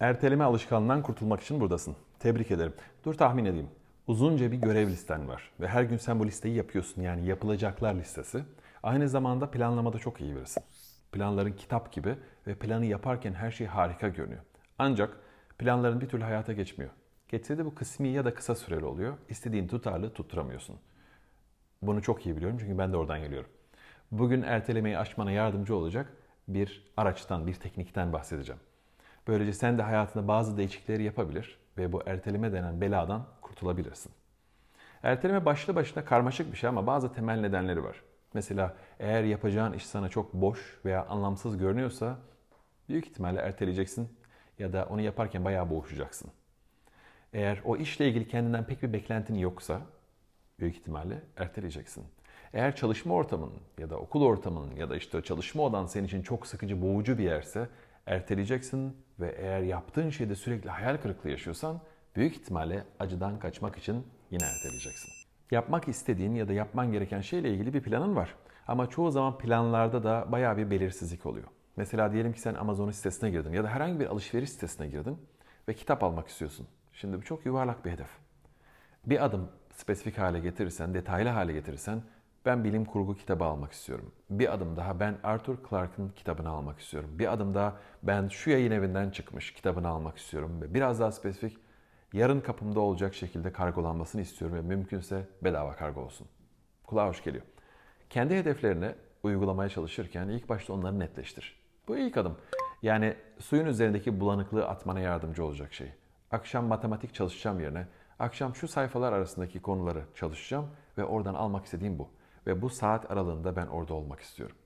Erteleme alışkanlığından kurtulmak için buradasın. Tebrik ederim. Dur tahmin edeyim. Uzunca bir görev listen var ve her gün sen bu listeyi yapıyorsun yani yapılacaklar listesi. Aynı zamanda planlamada çok iyi birisin. Planların kitap gibi ve planı yaparken her şey harika görünüyor. Ancak planların bir türlü hayata geçmiyor. Geçse de bu kısmi ya da kısa süreli oluyor. İstediğin tutarlı tutturamıyorsun. Bunu çok iyi biliyorum çünkü ben de oradan geliyorum. Bugün ertelemeyi aşmana yardımcı olacak bir araçtan, bir teknikten bahsedeceğim. Böylece sen de hayatında bazı değişiklikleri yapabilir ve bu erteleme denen beladan kurtulabilirsin. Erteleme başlı başına karmaşık bir şey ama bazı temel nedenleri var. Mesela eğer yapacağın iş sana çok boş veya anlamsız görünüyorsa büyük ihtimalle erteleyeceksin ya da onu yaparken bayağı boğuşacaksın. Eğer o işle ilgili kendinden pek bir beklentin yoksa büyük ihtimalle erteleyeceksin. Eğer çalışma ortamın ya da okul ortamın ya da işte çalışma odan senin için çok sıkıcı, boğucu bir yerse erteleyeceksin ve eğer yaptığın şeyde sürekli hayal kırıklığı yaşıyorsan büyük ihtimalle acıdan kaçmak için yine erteleyeceksin. Yapmak istediğin ya da yapman gereken şeyle ilgili bir planın var. Ama çoğu zaman planlarda da bayağı bir belirsizlik oluyor. Mesela diyelim ki sen Amazon'un sitesine girdin ya da herhangi bir alışveriş sitesine girdin ve kitap almak istiyorsun. Şimdi bu çok yuvarlak bir hedef. Bir adım spesifik hale getirirsen, detaylı hale getirirsen ben bilim kurgu kitabı almak istiyorum. Bir adım daha ben Arthur Clarke'ın kitabını almak istiyorum. Bir adım daha ben şu yayın evinden çıkmış kitabını almak istiyorum. Ve biraz daha spesifik yarın kapımda olacak şekilde kargolanmasını istiyorum ve mümkünse bedava kargo olsun. Kulağa hoş geliyor. Kendi hedeflerini uygulamaya çalışırken ilk başta onları netleştir. Bu ilk adım. Yani suyun üzerindeki bulanıklığı atmana yardımcı olacak şey. Akşam matematik çalışacağım yerine akşam şu sayfalar arasındaki konuları çalışacağım ve oradan almak istediğim bu ve bu saat aralığında ben orada olmak istiyorum.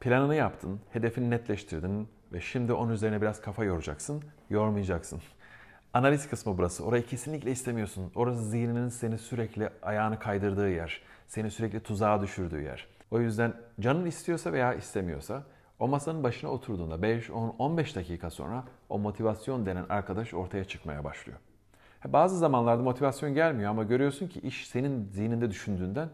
Planını yaptın, hedefini netleştirdin ve şimdi onun üzerine biraz kafa yoracaksın, yormayacaksın. Analiz kısmı burası. Orayı kesinlikle istemiyorsun. Orası zihninin seni sürekli ayağını kaydırdığı yer. Seni sürekli tuzağa düşürdüğü yer. O yüzden canın istiyorsa veya istemiyorsa o masanın başına oturduğunda 5, 10, 15 dakika sonra o motivasyon denen arkadaş ortaya çıkmaya başlıyor. Bazı zamanlarda motivasyon gelmiyor ama görüyorsun ki iş senin zihninde düşündüğünden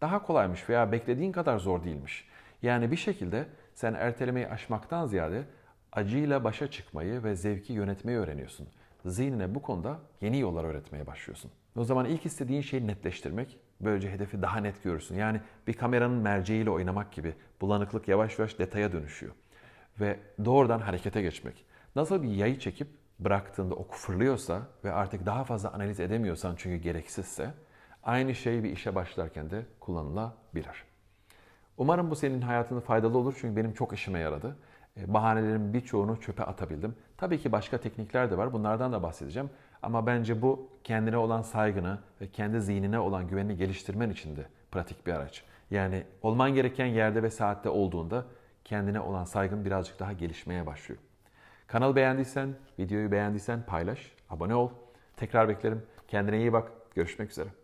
daha kolaymış veya beklediğin kadar zor değilmiş. Yani bir şekilde sen ertelemeyi aşmaktan ziyade acıyla başa çıkmayı ve zevki yönetmeyi öğreniyorsun. Zihnine bu konuda yeni yollar öğretmeye başlıyorsun. O zaman ilk istediğin şeyi netleştirmek, böylece hedefi daha net görürsün. Yani bir kameranın merceğiyle oynamak gibi bulanıklık yavaş yavaş detaya dönüşüyor. Ve doğrudan harekete geçmek. Nasıl bir yayı çekip bıraktığında o kufurluyorsa ve artık daha fazla analiz edemiyorsan çünkü gereksizse Aynı şey bir işe başlarken de kullanılabilir. Umarım bu senin hayatına faydalı olur çünkü benim çok işime yaradı. E, bahanelerin birçoğunu çöpe atabildim. Tabii ki başka teknikler de var. Bunlardan da bahsedeceğim. Ama bence bu kendine olan saygını ve kendi zihnine olan güvenini geliştirmen için de pratik bir araç. Yani olman gereken yerde ve saatte olduğunda kendine olan saygın birazcık daha gelişmeye başlıyor. Kanalı beğendiysen, videoyu beğendiysen paylaş, abone ol. Tekrar beklerim. Kendine iyi bak. Görüşmek üzere.